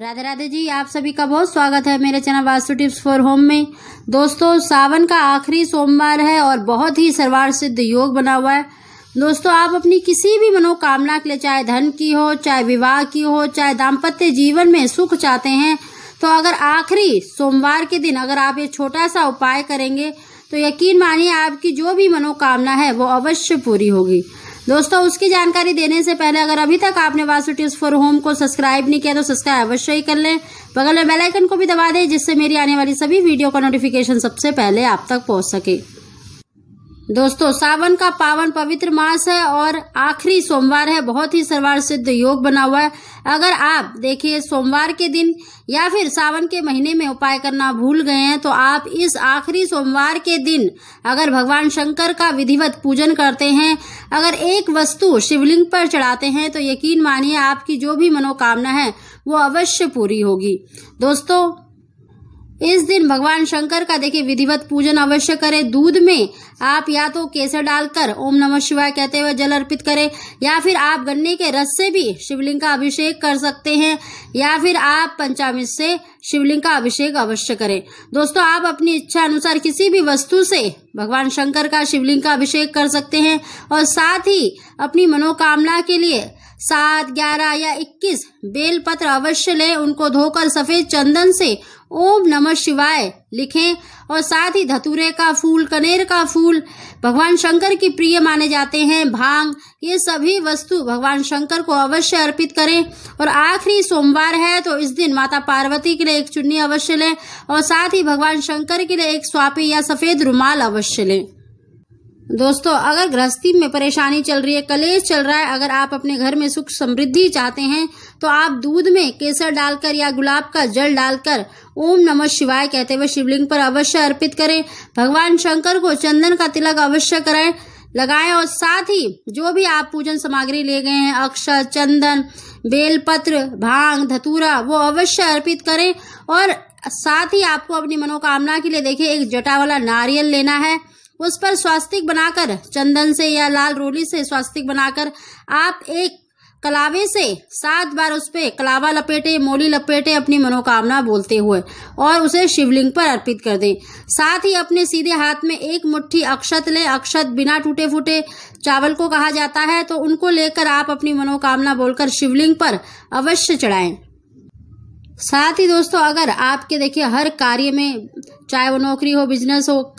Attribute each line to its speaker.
Speaker 1: राधे राधे जी आप सभी का बहुत स्वागत है मेरे channel Vastu tips for home में दोस्तों सावन का आखिरी सोमवार है और बहुत ही सर्वार सिद्ध योग बना हुआ है दोस्तों आप अपनी किसी भी मनोकामना के लिए चाहे धन की हो चाहे विवाह की हो चाहे दाम्पत्य जीवन में सुख चाहते हैं तो अगर आखिरी सोमवार के दिन अगर आप ये छोटा सा उपाय करेंगे तो यकीन मानिए आपकी जो भी मनोकामना है वो अवश्य पूरी होगी दोस्तों उसकी जानकारी देने से पहले अगर अभी तक आपने वासु फॉर होम को सब्सक्राइब नहीं किया तो सब्सक्राइब अवश्य ही कर लें बगल में बेलाइकन को भी दबा दें जिससे मेरी आने वाली सभी वीडियो का नोटिफिकेशन सबसे पहले आप तक पहुँच सके दोस्तों सावन का पावन पवित्र मास है और आखिरी सोमवार है बहुत ही सर्वार सिद्ध योग बना हुआ है अगर आप देखिए सोमवार के दिन या फिर सावन के महीने में उपाय करना भूल गए हैं तो आप इस आखिरी सोमवार के दिन अगर भगवान शंकर का विधिवत पूजन करते हैं अगर एक वस्तु शिवलिंग पर चढ़ाते हैं तो यकीन मानिए आपकी जो भी मनोकामना है वो अवश्य पूरी होगी दोस्तों इस दिन भगवान शंकर का देखिए विधिवत पूजन अवश्य करें दूध में आप या तो केसर डालकर ओम नमः शिवाय कहते हुए जल अर्पित करें या फिर आप गन्ने के रस से भी शिवलिंग का अभिषेक कर सकते हैं या फिर आप पंचामृत से शिवलिंग का अभिषेक अवश्य करें दोस्तों आप अपनी इच्छा अनुसार किसी भी वस्तु से भगवान शंकर का शिवलिंग का अभिषेक कर सकते हैं और साथ ही अपनी मनोकामना के लिए सात ग्यारह या इक्कीस बेलपत्र अवश्य लें उनको धोकर सफेद चंदन से ओम नमः शिवाय लिखें और साथ ही धतूरे का फूल कनेर का फूल भगवान शंकर की प्रिय माने जाते हैं भांग ये सभी वस्तु भगवान शंकर को अवश्य अर्पित करें और आखिरी सोमवार है तो इस दिन माता पार्वती के लिए एक चुन्नी अवश्य लें और साथ ही भगवान शंकर के लिए एक स्वापी या सफेद रुमाल अवश्य लें दोस्तों अगर गृहस्थी में परेशानी चल रही है कलेश चल रहा है अगर आप अपने घर में सुख समृद्धि चाहते हैं तो आप दूध में केसर डालकर या गुलाब का जल डालकर ओम नमः शिवाय कहते हुए शिवलिंग पर अवश्य अर्पित करें भगवान शंकर को चंदन का तिलक अवश्य कराए लगाएं और साथ ही जो भी आप पूजन सामग्री ले गए हैं अक्षर चंदन बेलपत्र भांग धतूरा वो अवश्य अर्पित करें और साथ ही आपको अपनी मनोकामना के लिए देखिए एक जटा वाला नारियल लेना है उस पर स्वास्तिक बनाकर चंदन से या लाल रोली से स्वास्तिक बनाकर आप एक कलावे से सात बार उस पर कलावा लपेटे मोली लपेटे अपनी मनोकामना बोलते हुए और उसे शिवलिंग पर अर्पित कर दें साथ ही अपने सीधे हाथ में एक मुट्ठी अक्षत ले अक्षत बिना टूटे फूटे चावल को कहा जाता है तो उनको लेकर आप अपनी मनोकामना बोलकर शिवलिंग पर अवश्य चढ़ाएं साथ ही दोस्तों अगर आपके देखिए हर कार्य में चाहे वो नौकरी हो बिजनेस हो